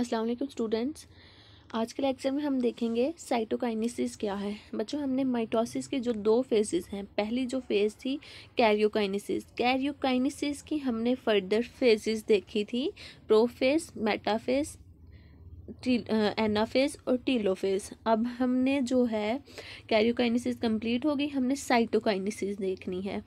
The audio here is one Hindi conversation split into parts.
अस्सलाम वालेकुम स्टूडेंट्स आज के लेक्चर में हम देखेंगे साइटोकाइनेसिस क्या है बच्चों हमने माइटोसिस के जो दो फेजेस हैं पहली जो फेज़ थी कैरियोकाइनेसिस कैरियोकाइनेसिस की हमने फर्दर फेजेस देखी थी प्रोफेज मेटाफेज एनाफेज और टीलोफेज अब हमने जो है कैरियोकाइनेसिस कंप्लीट होगी हमने साइटोकाइनेसिस देखनी है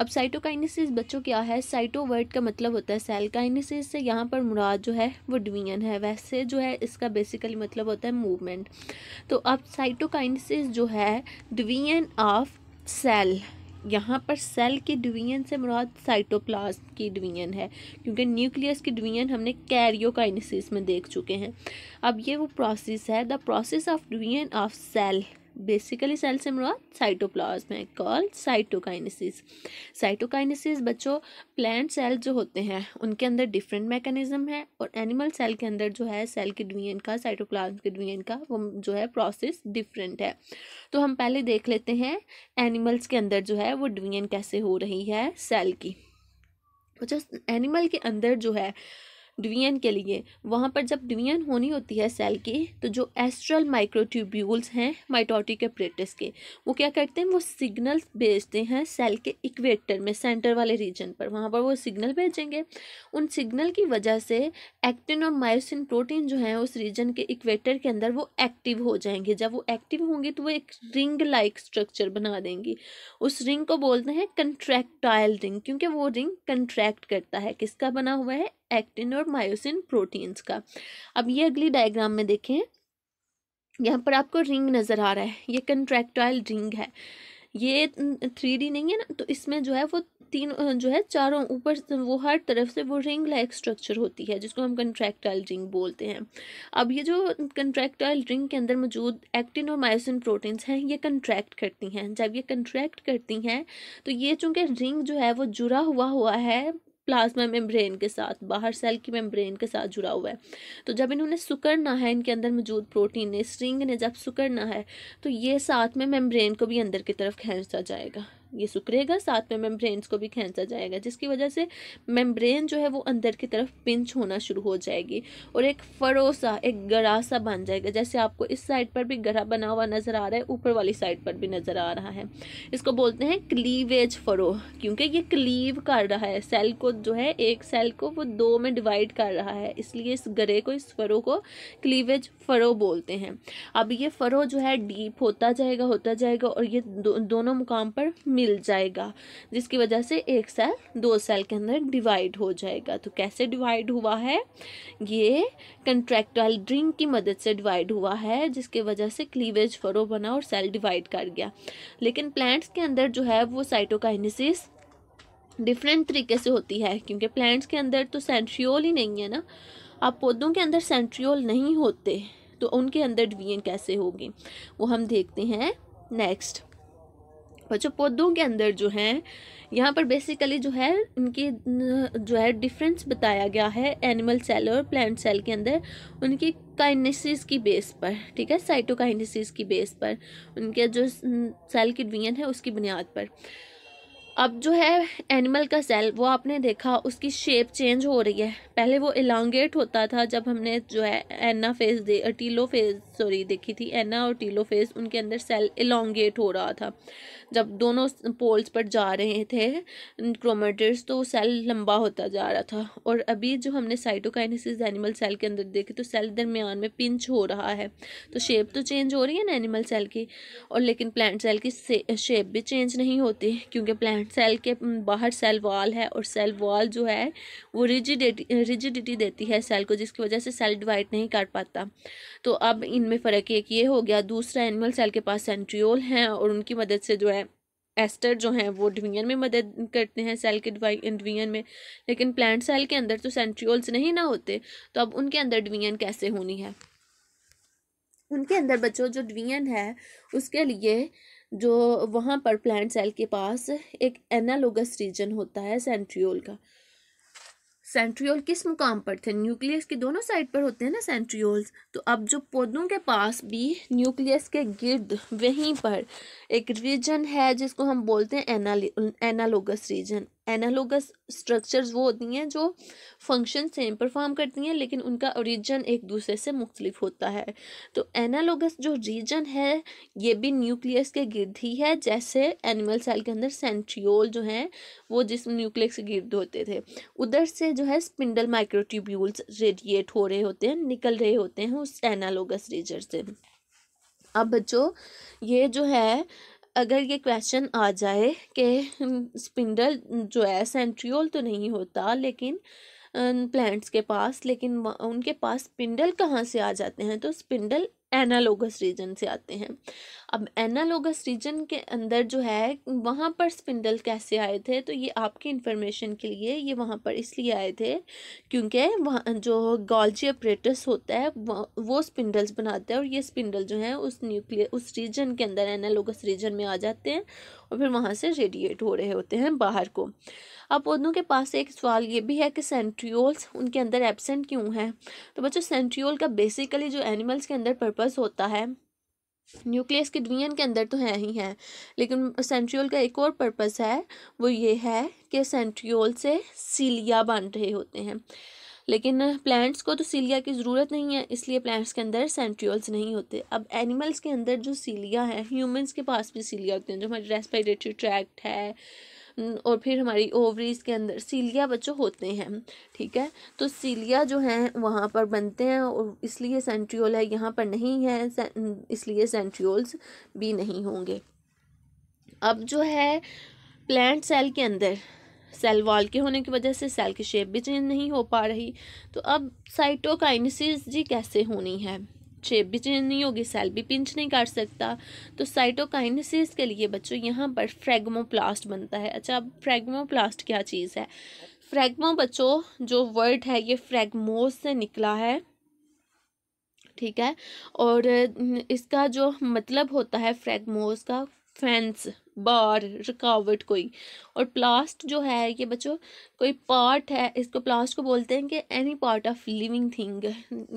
अब साइटोकाइनेसिस बच्चों क्या है साइटो वर्ड का मतलब होता है सेल काइनेसिस से यहाँ पर मुराद जो है वो डिवीजन है वैसे जो है इसका बेसिकली मतलब होता है मूवमेंट तो अब साइटोकाइनेसिस जो है डिवीजन ऑफ सेल यहाँ पर सेल के डिवीजन से मुराद साइटोप्लाज्म की डिवीजन है क्योंकि न्यूक्लियस की डिवीजन हमने कैरियोकाइनेसिस में देख चुके हैं अब ये वो प्रोसेस है the process of division of cell basically cell से मुराद साइटोप्लाज्म है कॉल साइटोकाइनेसिस साइटोकाइनेसिस बच्चों प्लांट सेल जो होते हैं उनके अंदर डिफरेंट मैकेनिज्म है और एनिमल सेल के अंदर जो है सेल के डिवीजन का साइटोप्लाज्म के डिवीजन का वो जो है प्रोसेस डिफरेंट है तो हम पहले देख लेते हैं एनिमल्स के अंदर जो है वो डिवीजन कैसे हो रही है सेल की बच्चों तो एनिमल के अंदर जो है डिवीजन के लिए वहाँ पर जब डिवीजन होनी होती है सेल की तो जो एस्ट्रल माइक्रोट्यूब्यूल्स हैं माइटोटिक एपरेटिस के वो क्या करते हैं वो सिग्नल भेजते हैं सेल के इक्वेटर में सेंटर वाले रीजन पर वहाँ पर वो सिग्नल भेजेंगे उन सिग्नल की वजह से एक्टिन और मायोसिन प्रोटीन जो है उस रीजन के इक्वेटर के अंदर वो एक्टिव हो जाएंगे जब वो एक्टिव होंगे तो वो एक रिंग लाइक स्ट्रक्चर बना देंगी उस रिंग को बोलते हैं कंट्रैक्टाइल रिंग क्योंकि वो रिंग कंट्रैक्ट करता है किसका बना हुआ है एक्टिन और मायोसिन प्रोटीन्स का अब ये अगली डायग्राम में देखें यहाँ पर आपको रिंग नज़र आ रहा है ये कंट्रैक्टाइल रिंग है ये थ्री डी नहीं है ना तो इसमें जो है वो तीन जो है चारों ऊपर वो हर तरफ से वो रिंग लाइक स्ट्रक्चर होती है जिसको हम कंट्रैक्टाइल रिंग बोलते हैं अब ये जो कंट्रैक्टाइल रिंग के अंदर मौजूद एक्टिन और मायोसिन प्रोटीन्स हैं ये कंट्रैक्ट करती हैं जब ये कंट्रैक्ट करती हैं तो ये चूँकि रिंग जो है वो जुड़ा हुआ हुआ है प्लाज्मा मेम्ब्रेन के साथ बाहर सेल की मेम्ब्रेन के साथ जुड़ा हुआ है तो जब इन्होंने सुकड़ना है इनके अंदर मौजूद प्रोटीन ने स्ट्रिंग ने जब सुकड़ना है तो ये साथ में मेम्ब्रेन को भी अंदर की तरफ खींचता जाएगा ये सुकड़ेगा साथ में मेम्ब्रेन्स को भी खींचा जाएगा जिसकी वजह से मेम्ब्रेन जो है वो अंदर की तरफ पिंच होना शुरू हो जाएगी और एक फरोसा एक गरा सा बन जाएगा जैसे आपको इस साइड पर भी गरा बना हुआ नज़र आ रहा है ऊपर वाली साइड पर भी नज़र आ रहा है इसको बोलते हैं क्लीवेज फरो क्योंकि ये क्लीव कर रहा है सेल को जो है एक सेल को वो दो में डिवाइड कर रहा है इसलिए इस गरे को इस फरो को क्लीवेज फरो बोलते हैं अब ये फरो जो है डीप होता जाएगा होता जाएगा और ये दो, दोनों मुकाम पर मिल जाएगा जिसकी वजह से एक सेल दो सेल के अंदर डिवाइड हो जाएगा तो कैसे डिवाइड हुआ है ये कंट्रैक्टाइल ड्रिंक की मदद से डिवाइड हुआ है जिसकी वजह से क्लीवेज फरो बना और सेल डिवाइड कर गया लेकिन प्लांट्स के अंदर जो है वो साइटोकाइनेसिस डिफरेंट तरीके से होती है क्योंकि प्लांट्स के अंदर तो सेंट्रियोल ही नहीं है ना अब पौधों के अंदर सेंट्रियोल नहीं होते तो उनके अंदर डिवीजन कैसे होगी वो हम देखते हैं नेक्स्ट बच्चों पौधों के अंदर जो है यहाँ पर बेसिकली जो है उनकी जो है डिफरेंस बताया गया है एनिमल सेल और प्लांट सेल के अंदर उनकी काइनेसिस की बेस पर ठीक है साइटोकाइनेसिस की बेस पर उनके जो सेल की डिवीजन है उसकी बुनियाद पर अब जो है एनिमल का सेल वो आपने देखा उसकी शेप चेंज हो रही है पहले वो इलांगेट होता था जब हमने जो है anaphase telophase sorry देखी थी एना और टीलो फेस उनके अंदर सेल इलोंगेट हो रहा था जब दोनों पोल्स पर जा रहे थे क्रोमेटर्स तो सेल लंबा होता जा रहा था और अभी जो हमने साइटोकाइनेसिस एनिमल सेल के अंदर देखे तो सेल दरमियान में पिंच हो रहा है तो शेप तो चेंज हो रही है ना एनिमल सेल की और लेकिन प्लांट सेल की शेप भी चेंज नहीं होती क्योंकि प्लांट सेल के बाहर सेल वॉल है और सेल वॉल जो है वो रिजिडिटी रिजिडिटी देती है सेल को जिसकी वजह से सेल डिवाइड नहीं कर पाता तो अब इन इनमें फ़र्क एक ये हो गया दूसरा एनिमल सेल के पास सेंट्रियोल हैं और उनकी मदद से जो है एस्टर जो हैं वो डिवीजन में मदद करते हैं सेल के डिवीजन में लेकिन प्लांट सेल के अंदर तो सेंट्रियोल्स नहीं ना होते तो अब उनके अंदर डिवीजन कैसे होनी है उनके अंदर बच्चों जो डिवीजन है उसके लिए जो वहाँ पर प्लांट सेल के पास एक एनालोगस रीजन होता है सेंट्रियोल का सेंट्रियोल किस मुकाम पर थे न्यूक्लियस के दोनों साइड पर होते हैं ना सेंट्रियोल्स तो अब जो पौधों के पास भी न्यूक्लियस के गिर्द वहीं पर एक रीजन है जिसको हम बोलते हैं एनालोगस रीजन एनालोगस स्ट्रक्चर्स वो होती हैं जो फंक्शन सेम परफॉर्म करती हैं लेकिन उनका ओरिजिन एक दूसरे से मुख्तलिफ होता है तो एनालोगस जो रीजन है ये भी न्यूक्लियस के गिर्द ही है जैसे एनिमल सेल के अंदर सेंट्रियोल जो हैं वो जिस न्यूक्लियस के गिर्द होते थे उधर से जो है स्पिंडल माइक्रोट्यूब्यूल्स रेडिएट हो रहे होते हैं निकल रहे होते हैं उस एनालोगस रीजन से अब बच्चों ये जो है अगर ये क्वेश्चन आ जाए कि स्पिंडल हम्म, जो है सेंट्रियोल तो नहीं होता लेकिन प्लांट्स के पास लेकिन उनके पास स्पिंडल कहाँ से आ जाते हैं तो स्पिंडल एनालोगस रीजन से आते हैं अब एनालोगस रीजन के अंदर जो है वहाँ पर स्पिंडल कैसे आए थे तो ये आपकी इन्फॉर्मेशन के लिए ये वहाँ पर इसलिए आए थे क्योंकि वहाँ जो गॉल्जी अपरेटस होता है वो स्पिंडल्स बनाते हैं और ये स्पिंडल जो है उस न्यूक्लियर उस रीजन के अंदर एनालोगस रीजन में आ जाते हैं और फिर वहाँ से रेडिएट हो रहे होते हैं बाहर को अब पौधों के पास एक सवाल ये भी है कि सेंट्रियोल्स उनके अंदर एबसेंट क्यों हैं तो बच्चों सेंट्रियोल का बेसिकली जो एनिमल्स के अंदर पर्पस होता है न्यूक्लियस के डिवीजन के अंदर तो है ही हैं लेकिन सेंट्रियोल का एक और पर्पस है वो ये है कि सेंट्रियोल से सीलिया बन रहे होते हैं लेकिन प्लांट्स को तो सीलिया की ज़रूरत नहीं है इसलिए प्लांट्स के अंदर सेंट्रियोल्स नहीं होते अब एनिमल्स के अंदर जो सीलिया है ह्यूमंस के पास भी सीलिया होते हैं जो हमारे रेस्पिरेटरी ट्रैक्ट है हम्म, और फिर हमारी ओवरीज के अंदर सीलिया बच्चों होते हैं ठीक है तो सीलिया जो हैं वहाँ पर बनते हैं और इसलिए सेंट्रियोल है यहाँ पर नहीं है इसलिए सेंट्रियोल्स भी नहीं होंगे अब जो है प्लांट सेल के अंदर सेल वॉल के होने की वजह से सेल की शेप भी चेंज नहीं हो पा रही तो अब साइटोकाइनेसिस जी कैसे होनी है शेप भी चेंज नहीं होगी सेल भी पिंच नहीं कर सकता तो साइटोकाइनेसिस के लिए बच्चों यहाँ पर फ्रेगमोप्लास्ट बनता है अच्छा अब फ्रेगमोप्लास्ट क्या चीज़ है फ्रेगमो बच्चों जो वर्ड है ये फ्रेगमोस से निकला है ठीक है और इसका जो मतलब होता है फ्रेगमोस का फैंस बार रुकावट कोई और प्लास्ट जो है ये बच्चों कोई पार्ट है इसको प्लास्ट को बोलते हैं कि any part of living thing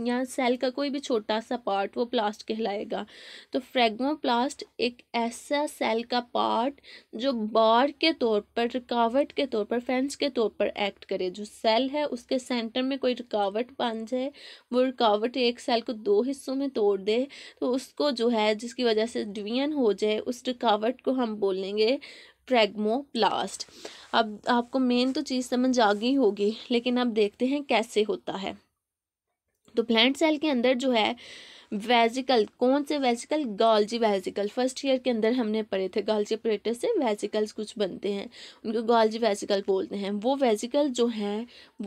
या सेल का कोई भी छोटा सा पार्ट वो प्लास्ट कहलाएगा तो फ्रेगमोप्लास्ट एक ऐसा सेल का पार्ट जो बार के तौर पर रुकावट के तौर पर फेंस के तौर पर एक्ट करे जो सेल है उसके सेंटर में कोई रुकावट बन जाए वो रुकावट एक सेल को दो हिस्सों में तोड़ दे तो उसको जो है जिसकी वजह से डिवीजन हो जाए उस रुकावट को हम बोल बोलेंगे प्रेगमोप्लास्ट अब आपको मेन तो चीज़ समझ आ गई होगी लेकिन अब देखते हैं कैसे होता है तो प्लांट सेल के अंदर जो है वेजिकल कौन से vesicle Golgi vesicle first year के अंदर हमने पढ़े थे गॉल्जी ऑपरेटर से वेजिकल्स कुछ बनते हैं उनको गॉल्जी वेजिकल बोलते हैं वो वेजिकल जो हैं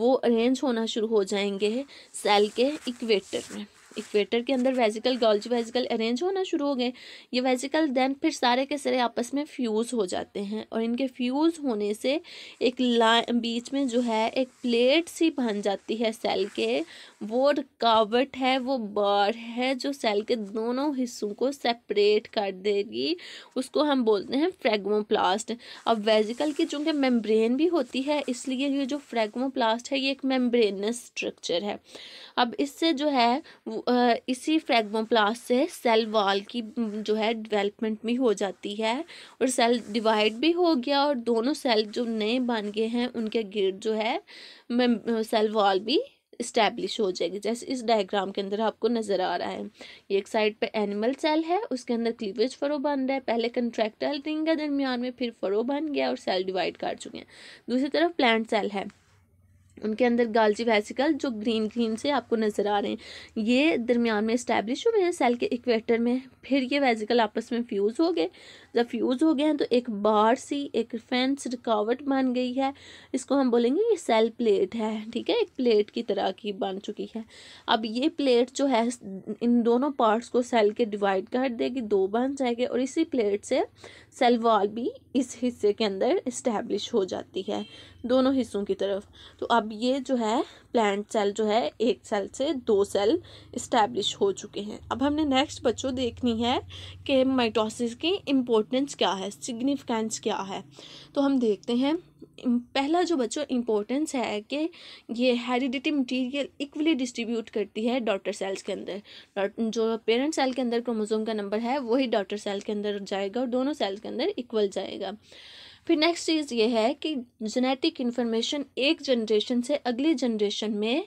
वो अरेंज होना शुरू हो जाएंगे सेल के इक्वेटर में इक्वेटर के अंदर वेजिकल गॉल्जी वेजिकल अरेंज होना शुरू हो गए ये वेजिकल देन फिर सारे के सारे आपस में फ्यूज़ हो जाते हैं और इनके फ्यूज़ होने से एक लाइन बीच में जो है एक प्लेट सी बन जाती है सेल के वो रुकावट है वो बार है जो सेल के दोनों हिस्सों को सेपरेट कर देगी उसको हम बोलते हैं फ्रेगमोप्लास्ट अब वेजिकल की चूँकि मेम्ब्रेन भी होती है इसलिए ये जो फ्रेगमोप्लास्ट है ये एक मेम्ब्रेनस स्ट्रक्चर है अब इससे जो है वो इसी फ्रेगमोप्लास से सेल वॉल की जो है डेवलपमेंट भी हो जाती है और सेल डिवाइड भी हो गया और दोनों सेल जो नए बन गए हैं उनके गिर्द जो है सेल वॉल भी इस्टेब्लिश हो जाएगी जैसे इस डायग्राम के अंदर आपको नज़र आ रहा है ये एक साइड पे एनिमल सेल है उसके अंदर क्लीवेज फरो बन रहा है पहले कंट्रैक्टल रिंग के दरमियान में फिर फरो बन गया और सेल डिवाइड कर चुके हैं दूसरी तरफ प्लांट सेल है उनके अंदर गालजी वेसिकल जो ग्रीन ग्रीन से आपको नज़र आ रहे हैं ये दरमियान में इस्टेब्लिश हुए हैं सेल के इक्वेटर में फिर ये वेजिकल आपस में फ्यूज़ हो गए जब फ्यूज़ हो गए हैं तो एक बार सी एक फेंस रुकावट बन गई है इसको हम बोलेंगे ये सेल प्लेट है ठीक है एक प्लेट की तरह की बन चुकी है अब ये प्लेट जो है इन दोनों पार्ट्स को सेल के डिवाइड कर देगी दो बन जाएंगे और इसी प्लेट से सेल वॉल भी इस हिस्से के अंदर इस्टेब्लिश हो जाती है दोनों हिस्सों की तरफ तो अब अब ये जो है प्लांट सेल जो है एक सेल से दो सेल इस्टेब्लिश हो चुके हैं अब हमने नेक्स्ट बच्चों देखनी है कि माइटोसिस की इम्पोर्टेंस क्या है सिग्निफिकेंस क्या है तो हम देखते हैं पहला जो बच्चों इम्पोर्टेंस है कि ये हेरिडिटी मटेरियल इक्वली डिस्ट्रीब्यूट करती है डॉटर सेल्स के अंदर जो पेरेंट सेल के अंदर क्रोमोजोम का नंबर है वही डॉटर सेल के अंदर जाएगा और दोनों सेल्स के अंदर इक्वल जाएगा फिर नेक्स्ट चीज़ ये है कि जेनेटिक इन्फॉर्मेशन एक जनरेशन से अगली जनरेशन में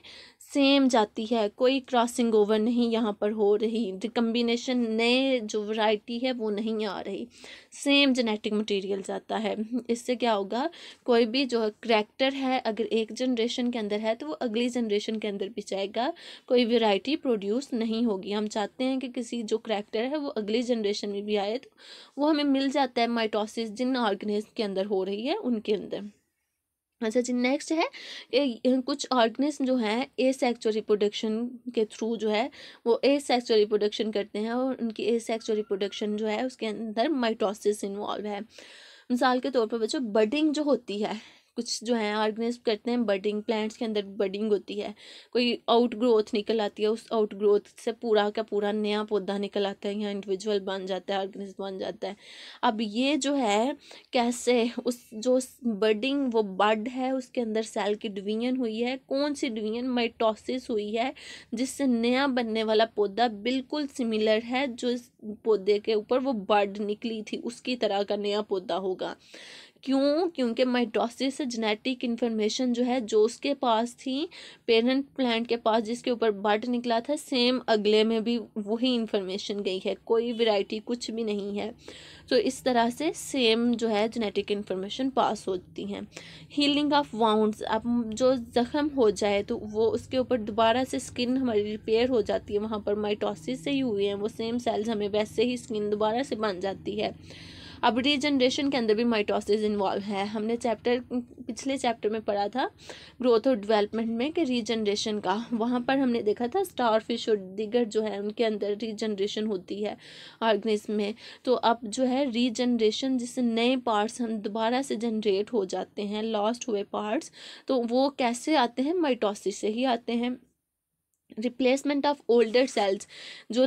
सेम जाती है कोई क्रॉसिंग ओवर नहीं यहाँ पर हो रही रिकम्बिनेशन नए जो वैरायटी है वो नहीं आ रही सेम जेनेटिक मटेरियल जाता है इससे क्या होगा कोई भी जो करैक्टर है अगर एक जनरेशन के अंदर है तो वो अगली जनरेशन के अंदर भी जाएगा कोई वैरायटी प्रोड्यूस नहीं होगी हम चाहते हैं कि किसी जो करैक्टर है वो अगली जनरेशन में भी आए तो वो हमें मिल जाता है माइटोसिस जिन ऑर्गेनिज्म के अंदर हो रही है उनके अंदर अच्छा जी नेक्स्ट है ए, कुछ ऑर्गेनिज्म जो हैं ए सेक्चुअल रिप्रोडक्शन के थ्रू जो है वो ए सेक्चुअल रिप्रोडक्शन करते हैं और उनकी ए सेक्चुअल रिप्रोडक्शन जो है उसके अंदर माइटोसिस इन्वॉल्व है मिसाल के तौर पर बच्चों बडिंग जो होती है कुछ जो है ऑर्गेनाइज करते हैं बडिंग प्लांट्स के अंदर बडिंग होती है कोई आउट ग्रोथ निकल आती है उस आउट ग्रोथ से पूरा का पूरा नया पौधा निकल आता है या इंडिविजुअल बन जाता है ऑर्गेनाइज बन जाता है अब ये जो है कैसे उस जो बडिंग वो बड है उसके अंदर सेल की डिवीजन हुई है कौन सी डिवीजन माइटोसिस हुई है जिससे नया बनने वाला पौधा बिल्कुल सिमिलर है जो इस पौधे के ऊपर वो बड निकली थी उसकी तरह का नया पौधा होगा क्यों क्योंकि माइटोसिस से जेनेटिक इन्फॉर्मेशन जो है जो उसके पास थी पेरेंट प्लांट के पास जिसके ऊपर बर्ड निकला था सेम अगले में भी वही इन्फॉर्मेशन गई है कोई वैरायटी कुछ भी नहीं है तो इस तरह से सेम जो है जेनेटिक इन्फॉर्मेशन पास होती हैं हीलिंग ऑफ वाउंड्स अब जो जख्म हो जाए तो वो उसके ऊपर दोबारा से स्किन हमारी रिपेयर हो जाती है वहाँ पर माइटोसिस से ही हुए हैं वो सेम सेल्स हमें वैसे ही स्किन दोबारा से बन जाती है अब रीजनरेशन के अंदर भी माइटोसिस इन्वॉल्व है हमने चैप्टर पिछले चैप्टर में पढ़ा था ग्रोथ और डेवलपमेंट में कि रीजनरेशन का वहाँ पर हमने देखा था स्टार फिश और दिगर जो है उनके अंदर रीजनरेशन होती है ऑर्गेनिज्म में तो अब जो है रीजनरेशन जिससे नए पार्ट्स हम दोबारा से जनरेट हो जाते हैं लॉस्ट हुए पार्ट्स तो वो कैसे आते हैं माइटोसिस से ही आते हैं रिप्लेसमेंट ऑफ ओल्डर सेल्स जो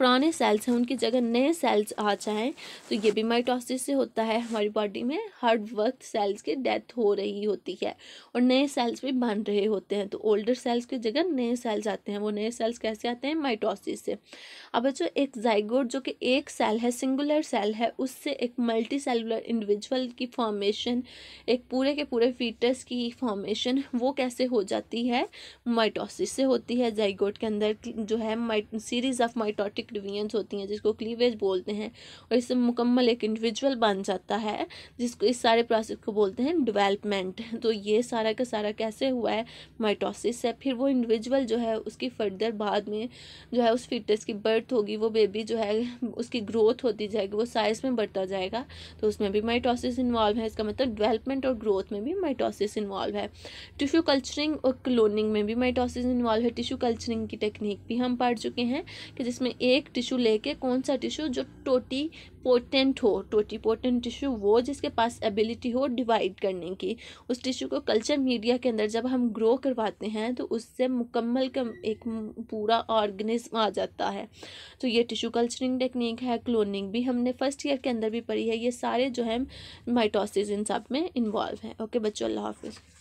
पुराने सेल्स हैं उनकी जगह नए सेल्स आ जाएँ तो ये भी माइटोसिस से होता है हमारी बॉडी में हर वक्त सेल्स की डेथ हो रही होती है और नए सेल्स भी बन रहे होते हैं तो ओल्डर सेल्स की जगह नए सेल्स आते हैं वो नए सेल्स कैसे आते हैं माइटोसिस से अब जो एक जाइगोड जो कि एक सेल है सिंगुलर सेल है उससे एक मल्टी सेलुलर इंडिविजुअल की फॉर्मेशन एक पूरे के पूरे फीटस की फॉर्मेशन वो कैसे हो जाती है माइटोसिस से होती है जाइगोड के अंदर जो है सीरीज ऑफ माइटोटिक एक डिवीजन्स होती हैं जिसको क्लीवेज बोलते हैं और इससे मुकम्मल एक इंडिविजुअल बन जाता है जिसको इस सारे प्रोसेस को बोलते हैं डिवेलपमेंट तो ये सारा का सारा कैसे हुआ है माइटोसिस है फिर वो इंडिविजुअल जो है उसकी फर्दर बाद में जो है उस फिटनेस की बर्थ होगी वो बेबी जो है उसकी ग्रोथ होती जाएगी वो साइज़ में बढ़ता जाएगा तो उसमें भी माइटोसिस इन्वॉल्व है इसका मतलब डिवेलपमेंट और ग्रोथ में भी माइटोसिस इन्वॉल्व है टिश्यू कल्चरिंग और क्लोनिंग में भी माइटोसिस इन्वॉल्व है टिश्यू कल्चरिंग की टेक्निक भी हम पढ़ चुके हैं कि जिसमें एक एक टिश्यू लेके कौन सा टिश्यू जो टोटी पोटेंट हो टोटी पोटेंट टिश्यू वो जिसके पास एबिलिटी हो डिवाइड करने की उस टिश्यू को कल्चर मीडिया के अंदर जब हम ग्रो करवाते हैं तो उससे मुकम्मल का एक पूरा ऑर्गेनिज्म आ जाता है तो ये टिश्यू कल्चरिंग टेक्निक है क्लोनिंग भी हमने फर्स्ट ईयर के अंदर भी पढ़ी है ये सारे जो है माइटोसिस इन सब में इन्वॉल्व हैं ओके बच्चों अल्लाह हाफिज़